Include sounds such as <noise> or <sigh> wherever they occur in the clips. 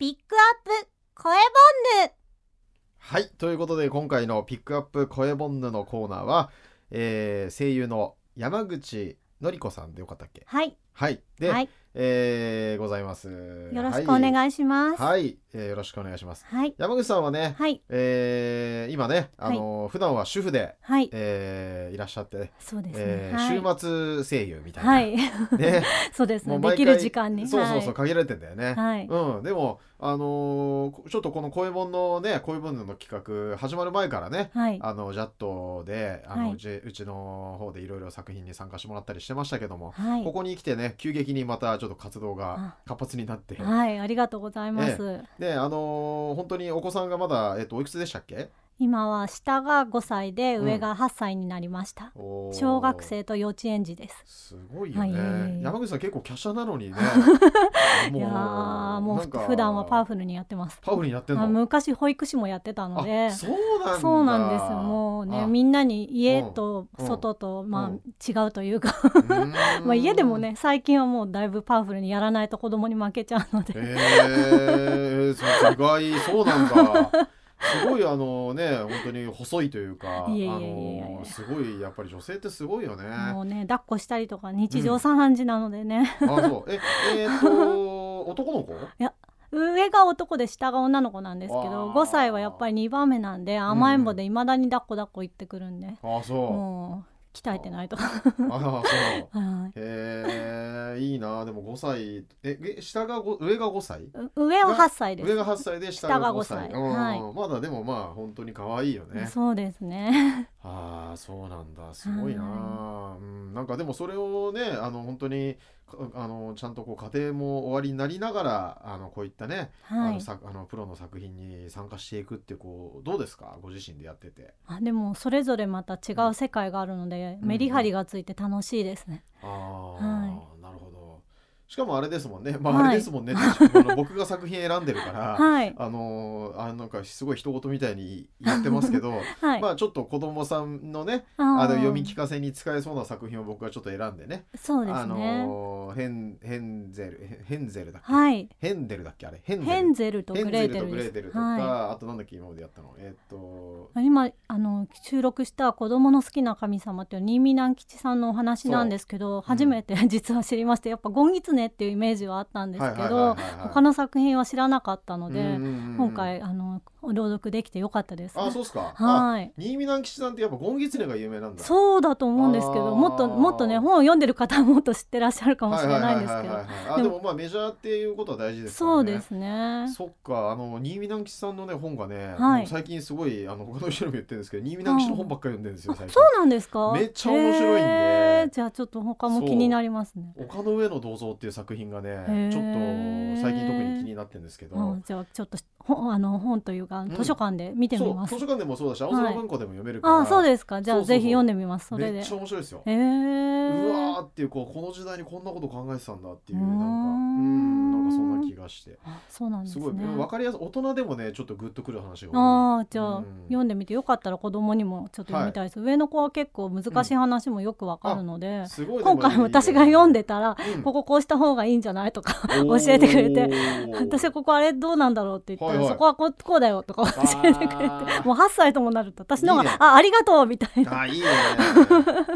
ピックアップ声ボンヌはいということで今回の「ピックアップ声ボンヌ」のコーナーは、えー、声優の山口のりこさんでよかったっけはいはいで、はい、えー、ございますよろしくお願いしますはい、はい、えー、よろしくお願いします、はい、山口さんはね、はいえー、今ねあのー、はい、普段は主婦で、はいえー、いらっしゃってそうですね、えー、週末声優みたいなはい、ね、<laughs> そうですねできる時間にそうそうそう限られてんだよね、はいうん、でもあのー、ちょっとこの声本のね声本の企画始まる前からね、はい、あのジャットであの、はい、うちうちの方でいろいろ作品に参加してもらったりしてましたけども、はい、ここに来てね急激にまたちょっと活動が活発になってはいありがとうございます、であのー、本当にお子さんがまだえっとおいくつでしたっけ今は下が5歳で上が8歳になりました、うん、小学生と幼稚園児ですすごいよね、はい、山口さん結構華奢なのにね <laughs> いやもう普段はパワフルにやってますパワフルにやってんの昔保育士もやってたのでそうなんですもうねみんなに家と外と、まあ違うというか <laughs> まあ家でもね最近はもうだいぶパワフルにやらないと子供に負けちゃうのでえー、意外そうなんだ <laughs> すごいあのね本当に細いというかあのすごいやっぱり女性ってすごいよね。もうね抱っこしたりとか日常茶飯事なのでね。うん、あそうええー、っと男の子？いや上が男で下が女の子なんですけど5歳はやっぱり2番目なんで甘えん坊でいまだに抱っこ抱っこ行ってくるんで、うん、あそうも鍛えてないとああそう <laughs> はへえいいなでも五歳え下が五、上が五歳上は八歳です上が八歳で下が五歳まだでもまあ本当に可愛いよねそうですねああそうなんだすごいな、はうん、なんかでもそれをねあの本当にあのちゃんとこう家庭も終わりになりながらあのこういったね、はい、あのさあのプロの作品に参加していくってこうどうですかご自身でやっててあでもそれぞれまた違う世界があるので、うん、メリハリがついて楽しいですね、うん、ああ、はい、なるほどしかもあれですもんね、まあ、あれですもんね、はい、僕が作品選んでるから、<laughs> はい、あのあなんかすごい人事みたいに言ってますけど、<laughs> はい、まあちょっと子供さんのねあの読み聞かせに使えそうな作品を僕はちょっと選んでねそうですねあのヘンヘンゼルヘンゼルだっけ、はい、ヘンデルだっけあれヘンヘンゼルとグレーテルとルとか、あとなんだっけ今までやったのえー、っと今あの収録した「子供の好きな神様」っていう新見南吉さんのお話なんですけど初めて実は知りましてやっぱゴンギツネねっていうイメージはあったんですけど他の作品は知らなかったので今回あの朗読できてよかったです、あそうですかはい新見南吉さんってやっぱゴンギツネが有名なんだそうだと思うんですけどもっともっとね本を読んでる方はもっと知ってらっしゃるかもしれないんですけどでもまあメジャーっていうことは大事です、ね、そうですねそっかあの新見南吉さんのね本がね、最近すごいあの他の人にも言ってるんですけど新見南吉の本ばっかり読んでるんですよ、そうなんですかめっちゃ面白いんでじゃあちょっと他も気になりますね丘の上の銅像っていう作品がねちょっと最近特に気になってるんですけど、じゃあちょっとあの本というか、図書館で見てみます、図書館でもそうだし青空文庫でも読めるあそうですかじゃあぜひ読んでみますそれでめっちゃ面白いですよえー、うわっていうこうこの時代にこんなこと考えてたんだっていうなんかうんそんな気がしてそうなんです、ね,、ごい分かりやすい大人でもねちょっとグッとくる話が多いあじゃあ、うん、読んでみてよかったら子供にもちょっと読みたいです、はい、上の子は結構難しい話もよく分かるので、うん、で今回私が読んでたら、うん、こここうした方がいいんじゃないとか教えてくれて私ここあれどうなんだろうって言って、はいはい、そこはここうだよとか教えてくれてもう8歳ともなると私の方がいい、ね、あありがとうみたいなあいいね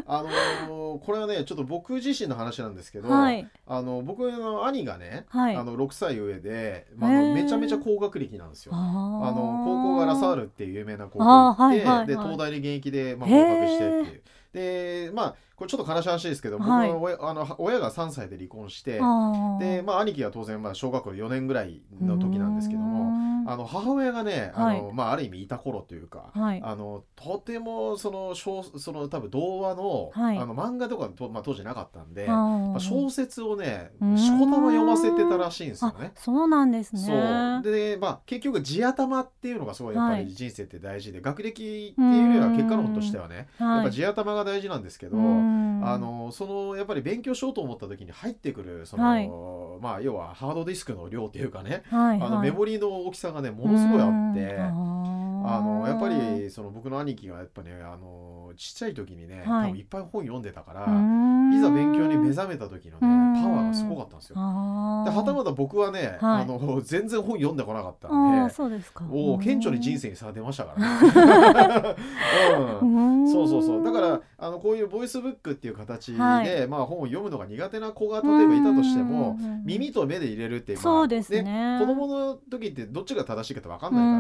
あのー、これはねちょっと僕自身の話なんですけど、はい、あの僕の兄がね、はい、ああの6歳上で、まあ、のめちゃめちゃ高学歴なんですよ。あの高校がラサールっていう有名な高校で,、はいはいはい、で東大で現役で、まあ、合格してっていう。でまあこれちょっと悲しい話ですけど、はい、僕のあの親が3歳で離婚してで、まあ、兄貴が当然まあ小学校4年ぐらいの時なんですけども。あの母親がねあの、まあ、ある意味いた頃というか、あのとてもそのしょうその多分童話の,、あの漫画とかと、まあ、当時なかったんで、まあ、小説をねしこたま読ませてたらしいんですよね。そうなんですねで、まあ、結局地頭っていうのがすごいやっぱり人生って大事で、学歴っていうよりは結果論としてはね、やっぱ地頭が大事なんですけど、あのそのやっぱり勉強しようと思った時に入ってくるその、まあ、要はハードディスクの量っていうかね、あのメモリーの大きさがねものすごいあって。あのやっぱりその僕の兄貴がやっぱねあのちっちゃい時にね、はい、多分いっぱい本読んでたからいざ勉強に目覚めた時のねパワーがすごかったんですよ。ではたまた僕はね、はい、あの全然本読んでこなかったんでそうですかお顕著に人生に差が出ましたからね。<laughs> うん、そうそうそうだからあのこういうボイスブックっていう形で、はい、まあ、本を読むのが苦手な子が例えばいたとしても耳と目で入れるっていう、まあ、そうですね、ね、子供の時ってどっちが正しいかって分かんな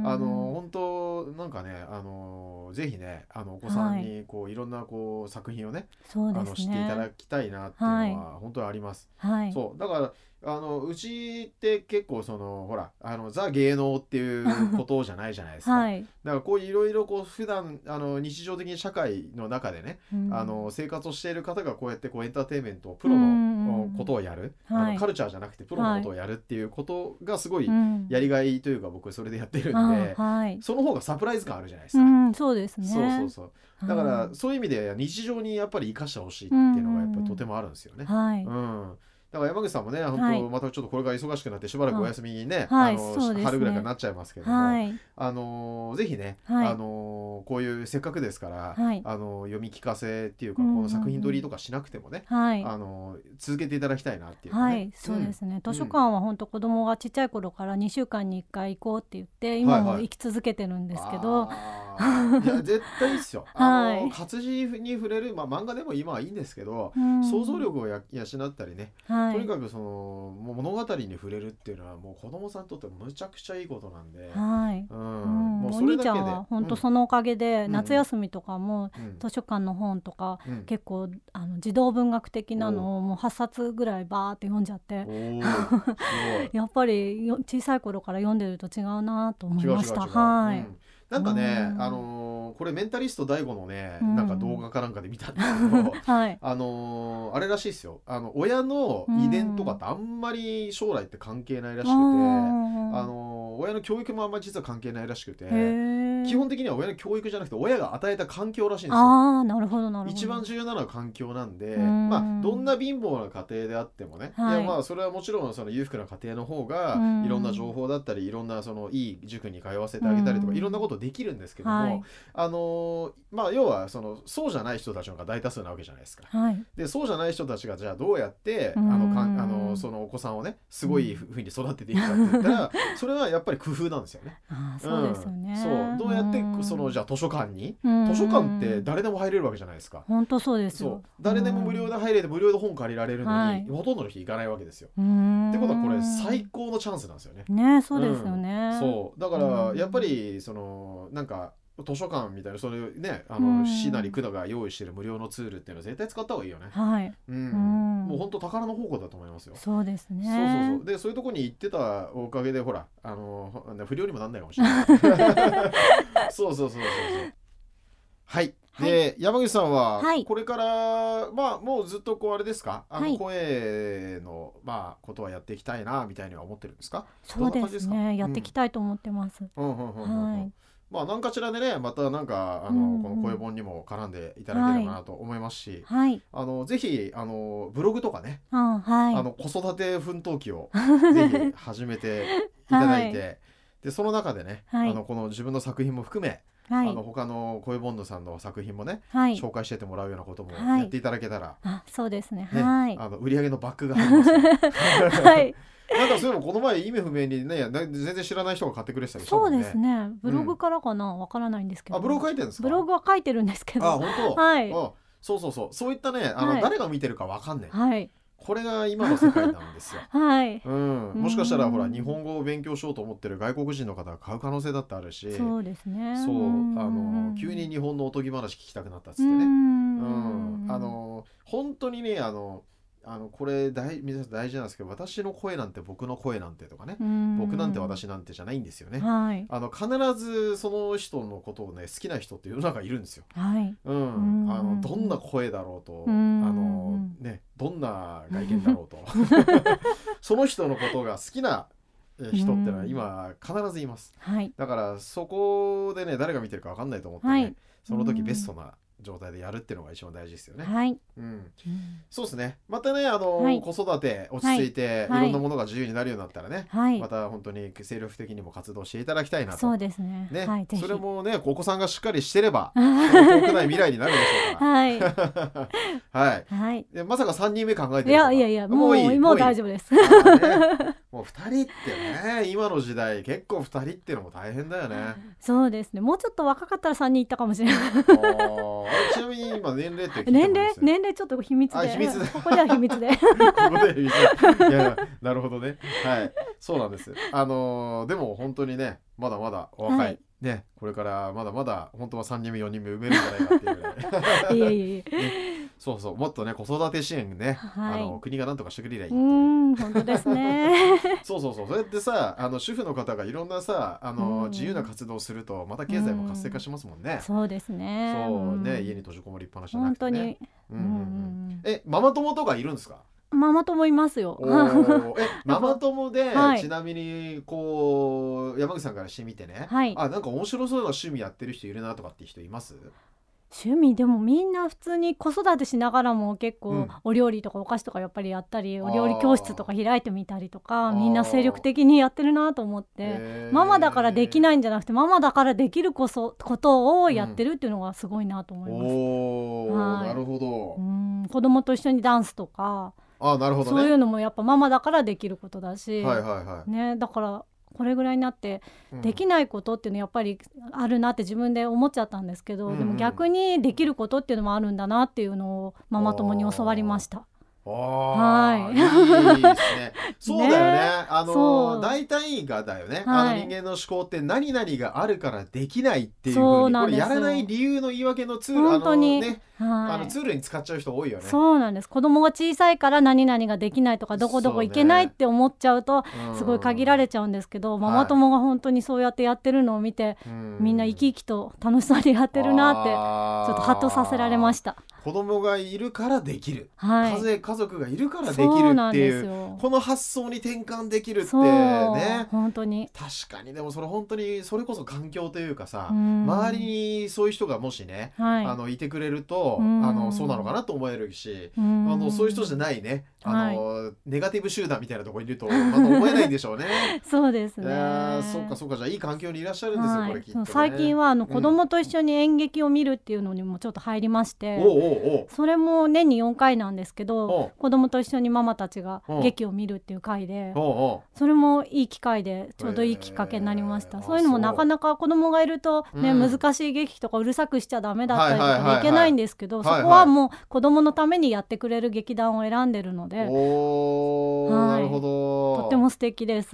いからあの本当なんかねあのぜひねあのお子さんにこう、はい、いろんなこう作品をね、ね、あの知っていただきたいなっていうのは本当にあります。はい、そうだからあのうちって結構そのほらあのザ芸能っていうことじゃないじゃないですか、はい、だからこういろいろこう普段あの日常的に社会の中でね、うん、あの生活をしている方がこうやってこうエンターテインメントプロのことをやる、うん、あのカルチャーじゃなくてプロのことをやるっていうことがすごいやりがいというか僕それでやってるんで、はい、その方がサプライズ感あるじゃないですか、うん、そうですねそうそうそうだからそういう意味で日常にやっぱり生かしてほしいっていうのがやっぱりとてもあるんですよね。はい、うんだから山口さんもね本当、またちょっとこれから忙しくなってしばらくお休みにね,、はい、あの、ね、春ぐらいからなっちゃいますけども、はい、あのぜひね、はい、あのこういうせっかくですから、あの読み聞かせっていうか、この作品撮りとかしなくてもね、あの続けていただきたいなっていう、ね、はいそうですね、うん、図書館は本当子供がちっちゃい頃から2週間に1回行こうって言って今も行き続けてるんですけど。いや絶対いいっすよ。はい、活字に触れる、まあ、漫画でも今はいいんですけど、うん、想像力をや養ったりね、はい、とにかくそのもう物語に触れるっていうのはもう子供さんにとってむちゃくちゃいいことなんで、はいうん、お兄ちゃんは本当そのおかげで、うん、夏休みとかも、図書館の本とか、結構あの児童文学的なのをもう8冊ぐらいバーって読んじゃって <laughs> やっぱり小さい頃から読んでると違うなと思いました。はいなんかね、あのこれメンタリスト DAIGO のね、なんか動画かなんかで見たんだけど、<laughs> はい、あのあれらしいですよあの親の遺伝とかってあんまり将来って関係ないらしくて、あの親の教育もあんまり実は関係ないらしくて。基本的には親の教育じゃなくて親が与えた環境らしいんですよ。あなるほどなるほど一番重要なのは環境なんでまあ、どんな貧乏な家庭であってもね、はい、いやまあそれはもちろんその裕福な家庭の方がいろんな情報だったりいろんなそのいい塾に通わせてあげたりとかいろんなことできるんですけども、はい、あのまあ、要はそのそうじゃない人たちのが大多数なわけじゃないですか。はい、でそうじゃない人たちがじゃあどうやってあのかあのそのお子さんをねすごいふうに育てていくかって言ったら <laughs> それはやっぱり工夫なんですよね。あそうですよね、うん、そうどうやって、うん、そのじゃあ図書館に、図書館って誰でも入れるわけじゃないですか本当そうです誰でも無料で入れて無料で本借りられるのに、はい、ほとんどの日行かないわけですよってことはこれ最高のチャンスなんですよねねそうですよね、そうだからやっぱりそのなんか図書館みたいなそれねあの、市なり区が用意してる無料のツールっていうのは絶対使った方がいいよね。はい。うん。もう本当宝の宝庫だと思いますよ。そうですね。そうそうそう。でそういうとこに行ってたおかげでほらあの不良にもなんないかもしれない。<laughs> そうそうそうそうそう。はい。で、山口さんはこれから、はい、まあもうずっとこうあれですかあの声の、まあことはやっていきたいなみたいには思ってるんですかそうですねやっていきたいと思ってます。はいまあ何かしらでねまたなんかあの、この声本にも絡んでいただければなと思いますし、はい、あのぜひあのブログとかね、はい、あの子育て奮闘記を <laughs> ぜひ始めていただいて、はい、でその中でね、あのこの自分の作品も含めはい、あの他の声ボンドさんの作品もね、はい、紹介しててもらうようなこともやっていただけたら、はい、あそうですね、はいあの売り上げのバックが入ります、ね、<laughs> はいなんかそういえばこの前意味不明にね全然知らない人が買ってくれてたけど、そうですねブログからかなわ、からないんですけどあブログ書いてるんですかブログは書いてるんですけどあ本当はいそうそうそうそういったねあの、誰が見てるかわかんない、はい、これが今の世界なんですよ。<laughs> はい。うん。もしかしたらほら日本語を勉強しようと思ってる外国人の方が買う可能性だってあるし。そうですね。そうあの急に日本のおとぎ話聞きたくなったっつってね。うん。あの本当にねあの。あのこれ大皆さん大事なんですけど私の声なんて僕の声なんてとかね僕なんて私なんてじゃないんですよね、はい、あの必ずその人のことをね好きな人って世の中いるんですよ、はい、うん、あのどんな声だろうとあのねどんな外見だろうと <laughs> その人のことが好きな人ってのは今必ずいます、はい、だからそこでね誰が見てるか分かんないと思ってね、その時ベストな状態でやるっていうのが一番大事ですよね。はい。うん。そうですね。またね、あの、はい、子育て落ち着いて、はい、いろんなものが自由になるようになったらね、はい、また本当に精力的にも活動していただきたいなと。そうですね。ね、はい、それもね、お子さんがしっかりしてれば、遠くない未来になるでしょうから。はい。<laughs> はい。はい。で、まさか三人目考えてるいやいやいや、もうもう大丈夫です。<laughs> もう二人ってね、今の時代結構二人っていうのも大変だよね。そうですね。もうちょっと若かったら三人いったかもしれない。ちなみに今年齢って年齢年齢ちょっと秘密で。秘密で。ここでは秘密で。<laughs> ここで秘密で。いやなるほどね。はい。そうなんです。あのー、でも本当にねまだまだお若い。はいね、これからまだまだ本当は3人目4人目埋めるんじゃないかっていうぐら <laughs> い。いやいやいや。ねそうそうもっとね子育て支援ね、はい、あの国が何とかしてくれりゃいいうん本当ですね <laughs> そうそうそうそれってさあの主婦の方がいろんなさあの、自由な活動をするとまた経済も活性化しますもんね、うん、そうですねそうね、家に閉じこもりっぱなしじゃなくて、ね、本当に、うんうんえママ友とかいるんですかママ友いますよ。<laughs> え、ママ友で、ちなみにこう山口さんからしてみてね、はい、あ、なんか面白そうな趣味やってる人いるなとかっていう人います？趣味でもみんな普通に子育てしながらも結構お料理とかお菓子とかやっぱりやったり、うん、お料理教室とか開いてみたりとかみんな精力的にやってるなと思ってママだからできないんじゃなくてママだからできるこそことをやってるっていうのがすごいなと思います。うん、なるほどうん子供と一緒にダンスとかあなるほど、ね、そういうのもやっぱママだからできることだし、はいはいはい、ね、だからこれぐらいになってできないことっていうのやっぱりあるなって自分で思っちゃったんですけど、でも逆にできることっていうのもあるんだなっていうのをママ友に教わりました。はい、いいですね。そうだよね。ねあの大体がだよね、はい、あの人間の思考って何々があるからできないっていうふうにこれやらない理由の言い訳のツール本当にあの、ねはい、あのツールに使っちゃう人多いよね。そうなんです。子供が小さいから何々ができないとかどこどこ行けないって思っちゃうとすごい限られちゃうんですけど、ねうん、ママ友が本当にそうやってやってるのを見て、はい、みんな生き生きと楽しそうにやってるなってちょっとハッとさせられました。子供がいるからできる。はい。家族がいるからできるっていうこの発想に転換できるってね本当に確かにでもそれ本当にそれこそ環境というかさ、う周りにそういう人がもしね、はい、あのいてくれると、うあのそうなのかなと思えるし、うあのそういう人じゃないねあの、はい、ネガティブ集団みたいなとこいるとまあ、思えないんでしょうね。<laughs> そうですね。そうかそうかじゃあいい環境にいらっしゃるんですよ、はい、これきっと、ね、最近はあの子供と一緒に演劇を見るっていうのにもちょっと入りまして、うん、それも年に4回なんですけど子供と一緒にママたちが劇を見るっていう回でそれもいい機会でちょうどいいきっかけになりました。えー、そういうのもなかなか子供がいるとね、うん、難しい劇とかうるさくしちゃダメだったりとかいけないんですけど、そこはもう子供のためにやってくれる劇団を選んでるので。でおー、はい、なるほどとっても素敵です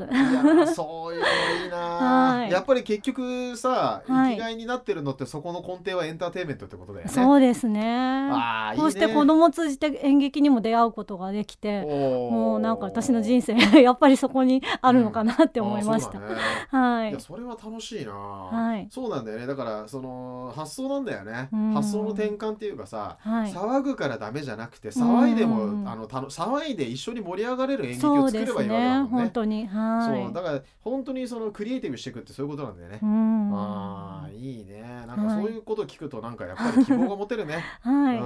そういうのいいな、はい、やっぱり結局さ生きがいになってるのってそこの根底はエンターテイメントってことだよね、そうですねこうして子供を通じて演劇にも出会うことができてもうなんか私の人生やっぱりそこにあるのかなって思いました、うんね、はいいやそれは楽しいな、はい、そうなんだよねだからその発想なんだよね、発想の転換っていうかさ、はい、騒ぐからダメじゃなくて騒いでも、あのたの騒騒いで一緒に盛り上がれる演劇を作ればいいわけだもんね。ね本当にはいそうだから本当にそのクリエイティブしていくってそういうことなんだよね。ああいいねなんかそういうこと聞くとなんかやっぱり希望が持てるね。<laughs> はい、う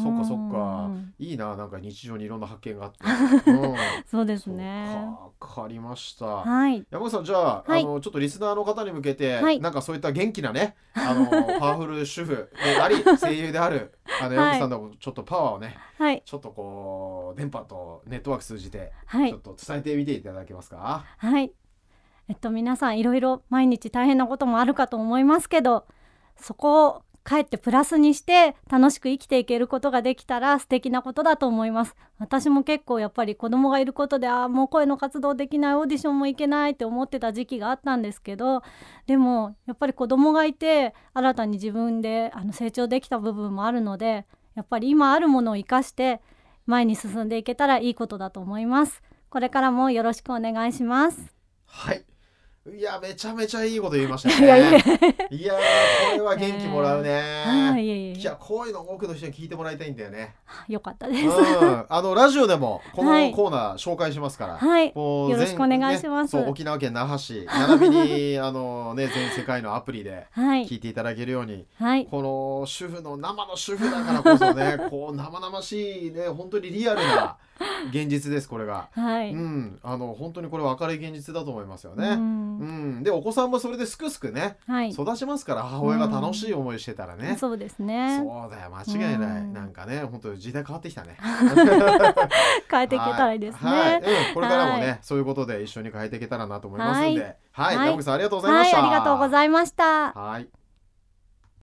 んそっかそっかいいななんか日常にいろんな発見があって。<laughs> うん、そうですね。わかりました。はい、山本さんじゃあ,、あのちょっとリスナーの方に向けて、はなんかそういった元気なねあのパワフル主婦であり <laughs> 声優であるあの山口さんとちょっとパワーをね、はい、ちょっとこう電波とネットワーク通じてちょっと伝えてみていただけますか。はい、えっと皆さんいろいろ毎日大変なこともあるかと思いますけど、そこをかえってプラスにして楽しく生きていけることができたら素敵なことだと思います私も結構やっぱり子供がいることでああもう声の活動できないオーディションも行けないって思ってた時期があったんですけどでもやっぱり子供がいて新たに自分であの成長できた部分もあるのでやっぱり今あるものを生かして前に進んでいけたらいいことだと思いますこれからもよろしくお願いしますはいいやめちゃめちゃいいこと言いましたね <laughs> いやこれは元気もらうね、えー、い、いやこういうの多くの人に聞いてもらいたいんだよねよかったです、うん、あのラジオでもこのコーナー紹介しますから、はい、よろしくお願いします、ね、沖縄県那覇市並びに <laughs> あのね全世界のアプリで聞いていただけるように、はい、この主婦の生の主婦だからこそね <laughs> こう生々しいね本当にリアルな現実ですこれが、はい、うんあの本当にこれは明るい現実だと思いますよね、うんうん、でお子さんもそれですくすくね、はい、育ちますから母親が楽しい思いしてたらね、うん、そうですねそうだよ間違いない、うん、なんかね本当時代変わってきたね <laughs> 変えていけたらいいですね、はいはい、うこれからもね、そういうことで一緒に変えていけたらなと思いますんではい、はい、山さんありがとうございました、ありがとうございましたはい